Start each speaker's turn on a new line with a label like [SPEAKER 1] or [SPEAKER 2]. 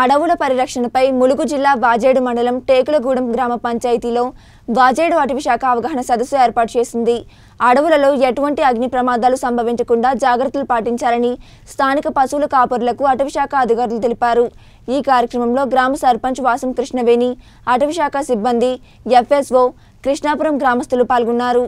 [SPEAKER 1] అడవుల పరిరక్షణపై ములుగు జిల్లా వాజేడు మండలం టేకులగూడెం గ్రామ పంచాయతీలో వాజేడు శాఖ అవగాహన సదస్సు ఏర్పాటు చేసింది అడవులలో ఎటువంటి అగ్ని ప్రమాదాలు సంభవించకుండా జాగ్రత్తలు పాటించాలని స్థానిక పశువుల కాపరులకు అటవీశాఖ అధికారులు తెలిపారు ఈ కార్యక్రమంలో గ్రామ సర్పంచ్ వాసం కృష్ణవేణి అటవీశాఖ సిబ్బంది ఎఫ్ఎస్ఓ కృష్ణాపురం గ్రామస్తులు పాల్గొన్నారు